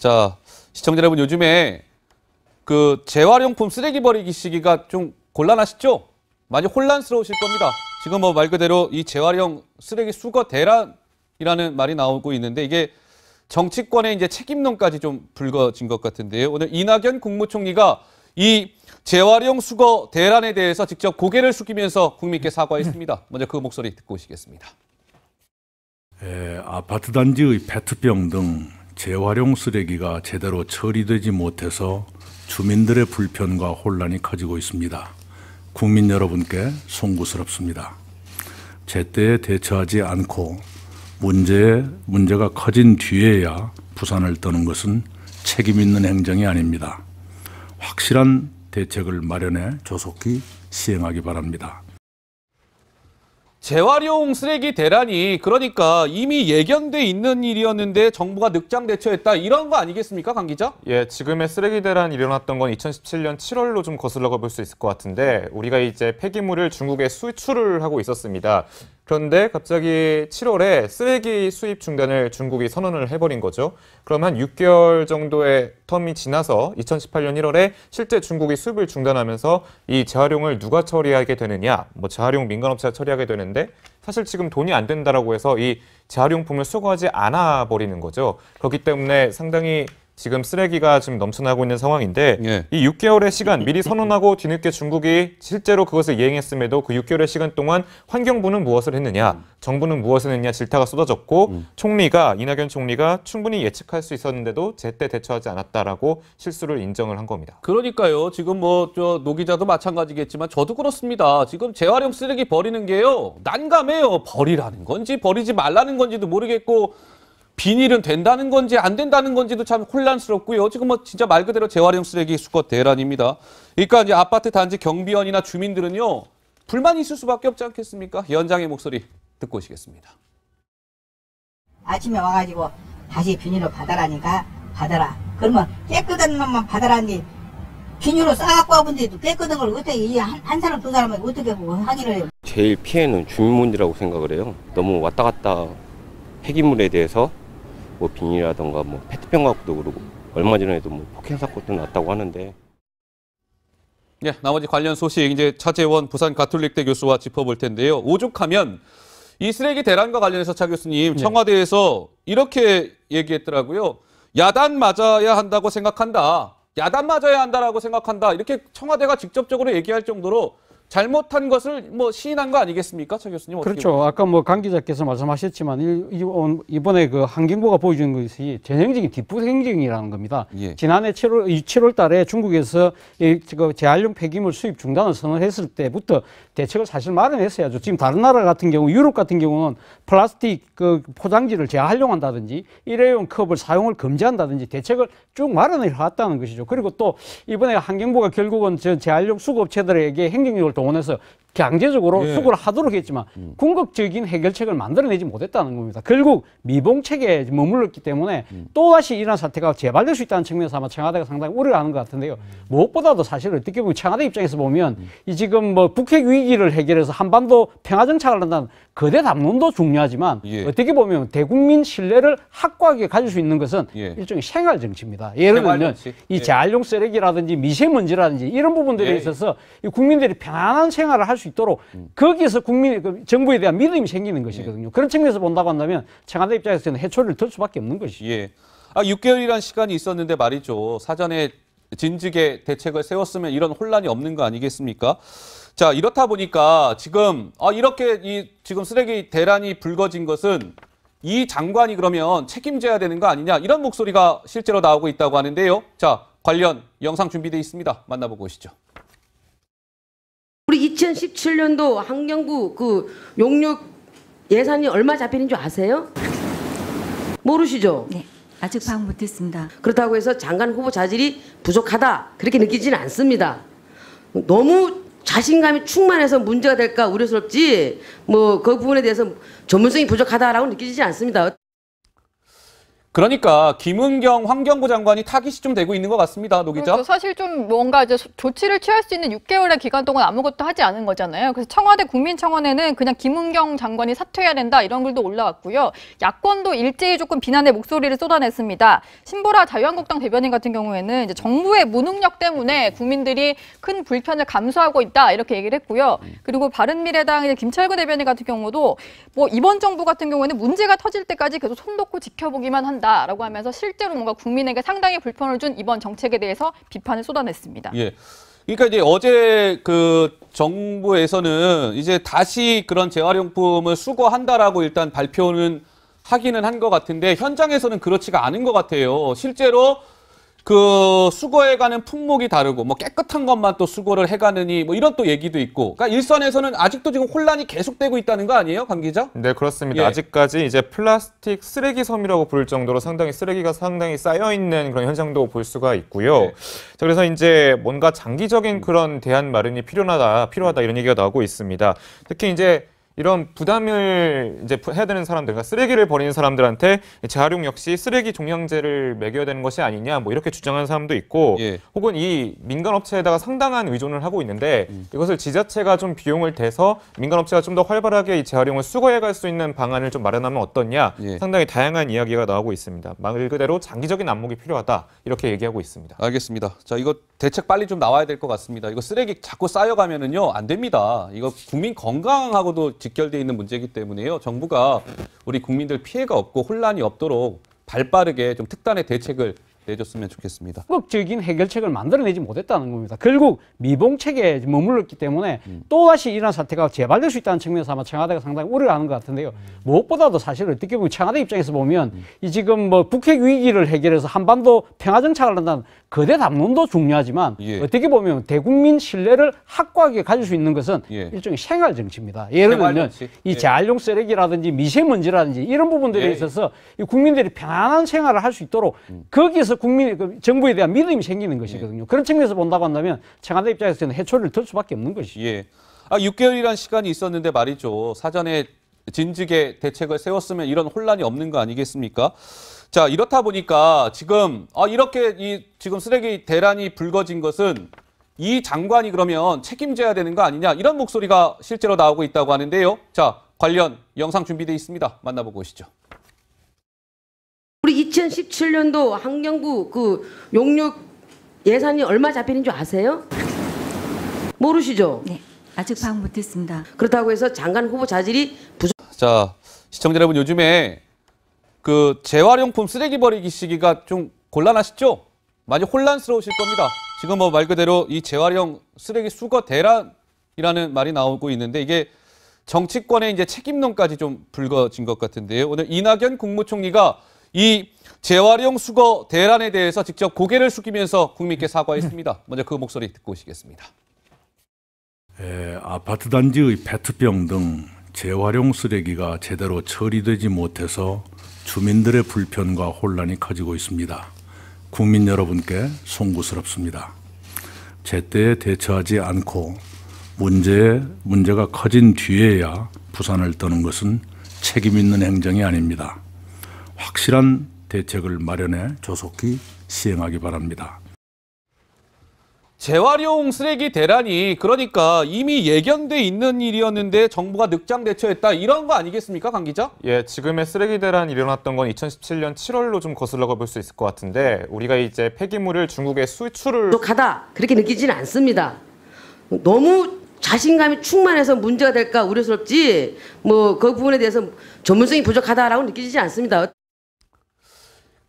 자, 시청자 여러분 요즘에 그 재활용품 쓰레기 버리기 시기가 좀 곤란하시죠? 많이 혼란스러우실 겁니다. 지금 뭐 말 그대로 이 재활용 쓰레기 수거 대란이라는 말이 나오고 있는데 이게 정치권의 이제 책임론까지 좀 불거진 것 같은데요. 오늘 이낙연 국무총리가 이 재활용 수거 대란에 대해서 직접 고개를 숙이면서 국민께 사과했습니다. 네. 먼저 그 목소리 듣고 오시겠습니다. 에, 예, 아파트 단지의 페트병 등 재활용 쓰레기가 제대로 처리되지 못해서 주민들의 불편과 혼란이 커지고 있습니다. 국민 여러분께 송구스럽습니다. 제때 대처하지 않고 문제 문제가 커진 뒤에야 부산을 떠는 것은 책임 있는 행정이 아닙니다. 확실한 대책을 마련해 조속히 시행하기 바랍니다. 재활용 쓰레기 대란이 그러니까 이미 예견돼 있는 일이었는데 정부가 늑장 대처했다 이런 거 아니겠습니까, 강 기자? 예, 지금의 쓰레기 대란이 일어났던 건 2017년 7월로 좀 거슬러 가볼 수 있을 것 같은데 우리가 이제 폐기물을 중국에 수출을 하고 있었습니다. 그런데 갑자기 7월에 쓰레기 수입 중단을 중국이 선언을 해버린 거죠. 그럼 한 6개월 정도의 텀이 지나서 2018년 1월에 실제 중국이 수입을 중단하면서 이 재활용을 누가 처리하게 되느냐, 뭐 재활용 민간업체가 처리하게 되는데 사실 지금 돈이 안 된다라고 해서 이 재활용품을 수거하지 않아 버리는 거죠. 그렇기 때문에 상당히 지금 쓰레기가 지금 넘쳐나고 있는 상황인데 예. 이 6개월의 시간 미리 선언하고 뒤늦게 중국이 실제로 그것을 이행했음에도 그 6개월의 시간 동안 환경부는 무엇을 했느냐, 정부는 무엇을 했냐 느 질타가 쏟아졌고 음. 총리가 이낙연 총리가 충분히 예측할 수 있었는데도 제때 대처하지 않았다라고 실수를 인정을 한 겁니다. 그러니까요. 지금 뭐저 노기자도 마찬가지겠지만 저도 그렇습니다. 지금 재활용 쓰레기 버리는 게요 난감해요. 버리라는 건지 버리지 말라는 건지도 모르겠고. 비닐은 된다는 건지 안 된다는 건지도 참 혼란스럽고요. 지금 뭐 진짜 말 그대로 재활용 쓰레기 수거 대란입니다. 그러니까 이제 아파트 단지 경비원이나 주민들은요. 불만이 있을 수밖에 없지 않겠습니까? 연장의 목소리 듣고 오시겠습니다. 아침에 와가지고 다시 비닐로 받아라니까 받아라. 그러면 깨끗한 것만 받아라니 비닐로 싸갖고 와본데도 깨끗한 걸 어떻게 이한 사람 두 사람은 어떻게 확인을 해요? 제일 피해는 주민분이라고 생각을 해요. 너무 왔다 갔다 폐기물에 대해서 뭐 비닐이라던가 뭐 페트병 갖고도 그러고 얼마 전에도 뭐 폭행 사건도 났다고 하는데 예, 나머지 관련 소식 이제 차재원 부산 가톨릭대 교수와 짚어볼 텐데요. 오죽하면 이 쓰레기 대란과 관련해서 차 교수님 네. 청와대에서 네. 이렇게 얘기했더라고요. 야단 맞아야 한다고 생각한다. 야단 맞아야 한다라고 생각한다. 이렇게 청와대가 직접적으로 얘기할 정도로 잘못한 것을 뭐 시인한 거 아니겠습니까, 최 교수님? 그렇죠. 보면? 아까 뭐 강 기자께서 말씀하셨지만 이번에 그 한경보가 보여준 것이 전형적인 뒷부 행정이라는 겁니다. 예. 지난해 7월 7월달에 중국에서 이그 재활용 폐기물 수입 중단을 선언했을 때부터 대책을 사실 마련했어야죠. 지금 다른 나라 같은 경우, 유럽 같은 경우는 플라스틱 그 포장지를 재활용한다든지 일회용 컵을 사용을 금지한다든지 대책을 쭉 마련해 왔다는 것이죠. 그리고 또 이번에 한경보가 결국은 재활용 수급업체들에게 행정력을 동원해서 경제적으로 예. 수고를 하도록 했지만 음. 궁극적인 해결책을 만들어내지 못했다는 겁니다. 결국 미봉책에 머물렀기 때문에 음. 또다시 이런 사태가 재발될 수 있다는 측면에서 아마 청와대가 상당히 우려 하는 것 같은데요. 음. 무엇보다도 사실 어떻게 보면 청와대 입장에서 보면 음. 이 지금 뭐 북핵 위기를 해결해서 한반도 평화 정착을 한다는 거대 담론도 중요하지만 예. 어떻게 보면 대국민 신뢰를 확고하게 가질 수 있는 것은 예. 일종의 생활 정치입니다. 예를 들면 정치. 이 예. 재활용 쓰레기라든지 미세먼지라든지 이런 부분들에 예, 예. 있어서 이 국민들이 편안한 생활을 할수 있도록 거기에서 국민 그 정부에 대한 믿음이 생기는 것이거든요. 예. 그런 측면에서 본다고 한다면 청와대 입장에서는 해초를 들 수밖에 없는 것이죠. 예. 아, 6개월이란 시간이 있었는데 말이죠. 사전에 진즉에 대책을 세웠으면 이런 혼란이 없는 거 아니겠습니까? 자, 이렇다 보니까 지금 아, 이렇게 이 지금 쓰레기 대란이 불거진 것은 이 장관이 그러면 책임져야 되는 거 아니냐 이런 목소리가 실제로 나오고 있다고 하는데요. 자, 관련 영상 준비되어 있습니다. 만나보고 오시죠. 우리 2017년도 환경부 그 용역 예산이 얼마 잡히는 줄 아세요? 모르시죠? 네. 아직 파악 못했습니다. 그렇다고 해서 장관 후보 자질이 부족하다 그렇게 느끼지는 않습니다. 너무 자신감이 충만해서 문제가 될까 우려스럽지 뭐 그 부분에 대해서 전문성이 부족하다라고 느끼지 않습니다. 그러니까 김은경 환경부 장관이 타깃이 좀 되고 있는 것 같습니다. 노 기자. 그렇죠. 사실 좀 뭔가 이제 조치를 취할 수 있는 6개월의 기간 동안 아무것도 하지 않은 거잖아요. 그래서 청와대 국민청원에는 그냥 김은경 장관이 사퇴해야 된다 이런 글도 올라왔고요. 야권도 일제히 조금 비난의 목소리를 쏟아냈습니다. 신보라 자유한국당 대변인 같은 경우에는 이제 정부의 무능력 때문에 국민들이 큰 불편을 감수하고 있다 이렇게 얘기를 했고요. 그리고 바른미래당 김철구 대변인 같은 경우도 뭐 이번 정부 같은 경우에는 문제가 터질 때까지 계속 손 놓고 지켜보기만 한다. 한다라고 하면서 실제로 뭔가 국민에게 상당히 불편을 준 이번 정책에 대해서 비판을 쏟아냈습니다. 예. 그러니까 이제 어제 그 정부에서는 이제 다시 그런 재활용품을 수거한다라고 일단 발표는 하기는 한 것 같은데 현장에서는 그렇지가 않은 것 같아요. 실제로 그 수거해가는 품목이 다르고 뭐 깨끗한 것만 또 수거를 해가느니 뭐 이런 또 얘기도 있고 그러니까 일선에서는 아직도 지금 혼란이 계속되고 있다는 거 아니에요, 강 기자? 네 그렇습니다. 예. 아직까지 이제 플라스틱 쓰레기 섬이라고 부를 정도로 상당히 쓰레기가 상당히 쌓여 있는 그런 현상도 볼 수가 있고요. 네. 자, 그래서 이제 뭔가 장기적인 그런 대안 마련이 필요하다, 필요하다 이런 얘기가 나오고 있습니다. 특히 이제 이런 부담을 이제 해야 되는 사람들, 그러니까 쓰레기를 버리는 사람들한테 재활용 역시 쓰레기 종량제를 매겨야 되는 것이 아니냐, 뭐 이렇게 주장하는 사람도 있고, 예. 혹은 이 민간 업체에다가 상당한 의존을 하고 있는데 음. 이것을 지자체가 좀 비용을 대서 민간 업체가 좀 더 활발하게 이 재활용을 수거해갈 수 있는 방안을 좀 마련하면 어떻냐, 예. 상당히 다양한 이야기가 나오고 있습니다. 말 그대로 장기적인 안목이 필요하다 이렇게 얘기하고 있습니다. 알겠습니다. 자, 이것 대책 빨리 좀 나와야 될 것 같습니다. 이거 쓰레기 자꾸 쌓여가면은요 안 됩니다. 이거 국민 건강하고도 직결되어 있는 문제이기 때문에요. 정부가 우리 국민들 피해가 없고 혼란이 없도록 발빠르게 좀 특단의 대책을 내줬으면 좋겠습니다. 적극적인 해결책을 만들어내지 못했다는 겁니다. 결국 미봉책에 머물렀기 때문에 음. 또다시 이런 사태가 재발될 수 있다는 측면에서 아마 청와대가 상당히 우려를 하는 것 같은데요. 음. 무엇보다도 사실 어떻게 보면 청와대 입장에서 보면 음. 이 지금 뭐 북핵 위기를 해결해서 한반도 평화 정착을 한다는 거대 담론도 중요하지만 예. 어떻게 보면 대국민 신뢰를 확고하게 가질 수 있는 것은 예. 일종의 생활 정치입니다. 예를 들면 이 재활용 예. 쓰레기라든지 미세먼지라든지 이런 부분들에 예. 있어서 국민들이 편안한 생활을 할 수 있도록 음. 거기서 거기서 국민, 그 정부에 대한 믿음이 생기는 예. 것이거든요. 예. 그런 측면에서 본다고 한다면 청와대 입장에서는 해초를 들 수밖에 없는 것이죠. 예. 아, 6개월이라는 시간이 있었는데 말이죠. 사전에 진즉에 대책을 세웠으면 이런 혼란이 없는 거 아니겠습니까? 자, 이렇다 보니까 지금, 아, 이렇게 이 지금 쓰레기 대란이 불거진 것은 이 장관이 그러면 책임져야 되는 거 아니냐 이런 목소리가 실제로 나오고 있다고 하는데요. 자, 관련 영상 준비되어 있습니다. 만나보고 오시죠. 2017년도 환경부 그 용역 예산이 얼마 잡히는 줄 아세요? 모르시죠? 네. 아직 파악 못했습니다. 그렇다고 해서 장관 후보 자질이 부족. 자 시청자 여러분 요즘에 그 재활용품 쓰레기 버리기 시기가 좀 곤란하시죠? 많이 혼란스러우실 겁니다. 지금 뭐 말 그대로 이 재활용 쓰레기 수거 대란이라는 말이 나오고 있는데 이게 정치권의 이제 책임론까지 좀 불거진 것 같은데요. 오늘 이낙연 국무총리가 이 재활용 수거 대란에 대해서 직접 고개를 숙이면서 국민께 사과했습니다. 네. 먼저 그 목소리 듣고 오시겠습니다. 에, 아파트 단지의 페트병 등 재활용 쓰레기가 제대로 처리되지 못해서 주민들의 불편과 혼란이 커지고 있습니다. 국민 여러분께 송구스럽습니다. 제때 대처하지 않고 문제 문제가 커진 뒤에야 부산을 떠는 것은 책임 있는 행정이 아닙니다. 확실한 대책을 마련해 조속히 시행하기 바랍니다. 재활용 쓰레기 대란이 그러니까 이미 예견돼 있는 일이었는데 정부가 늑장 대처했다 이런 거 아니겠습니까 강 기자? 예, 지금의 쓰레기 대란 일어났던 건 2017년 7월로 좀 거슬러 볼수 있을 것 같은데 우리가 이제 폐기물을 중국에 수출을 가다 그렇게 느끼지는 않습니다. 너무 자신감이 충만해서 문제가 될까 우려스럽지 뭐 그 부분에 대해서 전문성이 부족하다라고 느끼지 않습니다.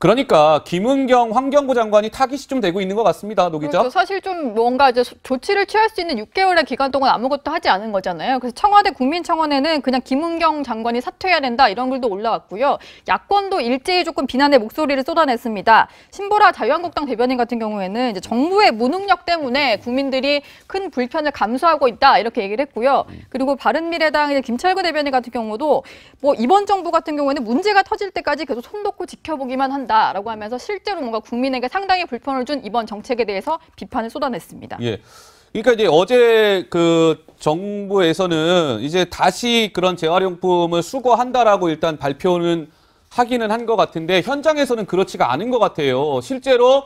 그러니까 김은경 환경부 장관이 타깃이 좀 되고 있는 것 같습니다, 노기자. 그렇죠. 사실 좀 뭔가 이제 조치를 취할 수 있는 6개월의 기간 동안 아무것도 하지 않은 거잖아요. 그래서 청와대 국민청원에는 그냥 김은경 장관이 사퇴해야 된다 이런 글도 올라왔고요. 야권도 일제히 조금 비난의 목소리를 쏟아냈습니다. 신보라 자유한국당 대변인 같은 경우에는 이제 정부의 무능력 때문에 국민들이 큰 불편을 감수하고 있다 이렇게 얘기를 했고요. 그리고 바른미래당의 김철근 대변인 같은 경우도 뭐 이번 정부 같은 경우에는 문제가 터질 때까지 계속 손 놓고 지켜보기만 한다. 하다라고 하면서 실제로 뭔가 국민에게 상당히 불편을 준 이번 정책에 대해서 비판을 쏟아냈습니다. 예. 그러니까 이제 어제 그 정부에서는 이제 다시 그런 재활용품을 수거한다라고 일단 발표는 하기는 한 것 같은데 현장에서는 그렇지가 않은 것 같아요. 실제로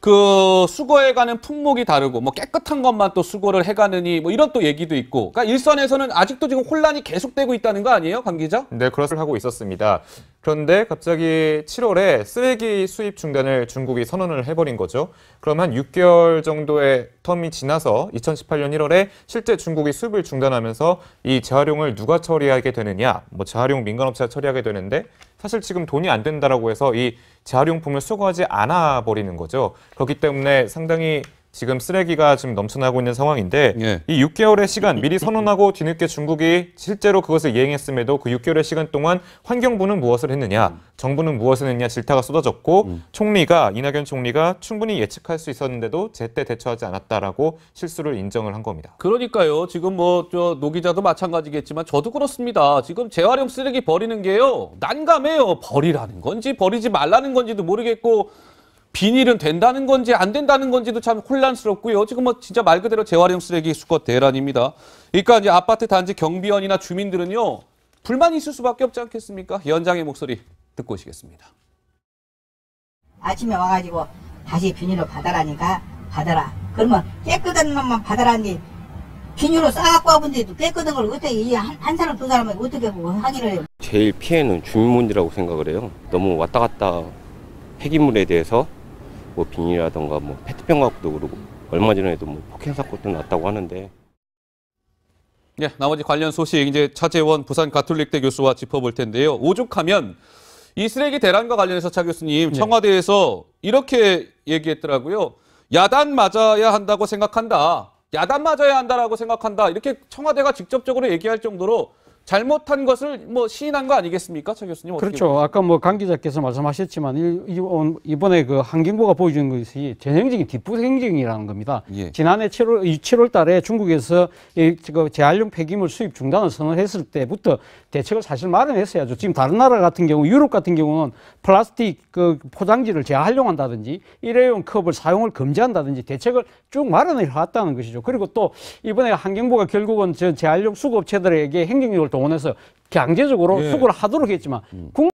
그 수거해가는 품목이 다르고 뭐 깨끗한 것만 또 수거를 해가느니 뭐 이런 또 얘기도 있고 그러니까 일선에서는 아직도 지금 혼란이 계속되고 있다는 거 아니에요, 강 기자? 네, 그렇을 하고 있었습니다. 그런데 갑자기 7월에 쓰레기 수입 중단을 중국이 선언을 해버린 거죠. 그럼 한 6개월 정도의 텀이 지나서 2018년 1월에 실제 중국이 수입을 중단하면서 이 재활용을 누가 처리하게 되느냐, 뭐 재활용 민간업체가 처리하게 되는데 사실 지금 돈이 안 된다라고 해서 이 재활용품을 수거하지 않아 버리는 거죠. 그렇기 때문에 상당히 지금 쓰레기가 지금 넘쳐나고 있는 상황인데 예. 이 6개월의 시간 미리 선언하고 뒤늦게 중국이 실제로 그것을 이행했음에도 그 6개월의 시간 동안 환경부는 무엇을 했느냐, 음. 정부는 무엇을 했냐 느 질타가 쏟아졌고 음. 총리가 이낙연 총리가 충분히 예측할 수 있었는데도 제때 대처하지 않았다라고 실수를 인정을 한 겁니다. 그러니까요. 지금 뭐저 노기자도 마찬가지겠지만 저도 그렇습니다. 지금 재활용 쓰레기 버리는 게요 난감해요. 버리라는 건지 버리지 말라는 건지도 모르겠고 비닐은 된다는 건지 안 된다는 건지도 참 혼란스럽고요. 지금 뭐 진짜 말 그대로 재활용 쓰레기 수거 대란입니다. 그러니까 이제 아파트 단지 경비원이나 주민들은요. 불만이 있을 수밖에 없지 않겠습니까? 연장의 목소리 듣고 오시겠습니다. 아침에 와가지고 다시 비닐로 받아라니까 받아라. 그러면 깨끗한 놈만 받아라니 비닐로 싸갖고 와본데도 깨끗한 걸 어떻게 한한 사람 두 사람이 어떻게 확인을 해요? 제일 피해는 주민분들이라고 생각을 해요. 너무 왔다 갔다 폐기물에 대해서 뭐 비닐이라던가 뭐 페트병 갖고도 그러고 얼마 전에도 뭐 폭행 사건도 났다고 하는데 예, 나머지 관련 소식 이제 차재원 부산 가톨릭대 교수와 짚어볼 텐데요. 오죽하면 이 쓰레기 대란과 관련해서 차 교수님 네. 청와대에서 이렇게 얘기했더라고요. 야단 맞아야 한다고 생각한다. 야단 맞아야 한다라고 생각한다. 이렇게 청와대가 직접적으로 얘기할 정도로 잘못한 것을 뭐 시인한 거 아니겠습니까, 차 교수님? 그렇죠. 보면? 아까 뭐 강 기자께서 말씀하셨지만 이번에 그 한경보가 보여준 것이 전형적인 뒷부서 행정이라는 겁니다. 예. 지난해 7월 7월달에 중국에서 이그 재활용 폐기물 수입 중단을 선언했을 때부터 대책을 사실 마련했어야죠. 지금 다른 나라 같은 경우, 유럽 같은 경우는 플라스틱 그 포장지를 재활용한다든지 일회용 컵을 사용을 금지한다든지 대책을 쭉 마련해 왔다는 것이죠. 그리고 또 이번에 한경보가 결국은 재활용 수급업체들에게 행정력을 동원해서 강제적으로 예. 수구를 하도록 했지만 음.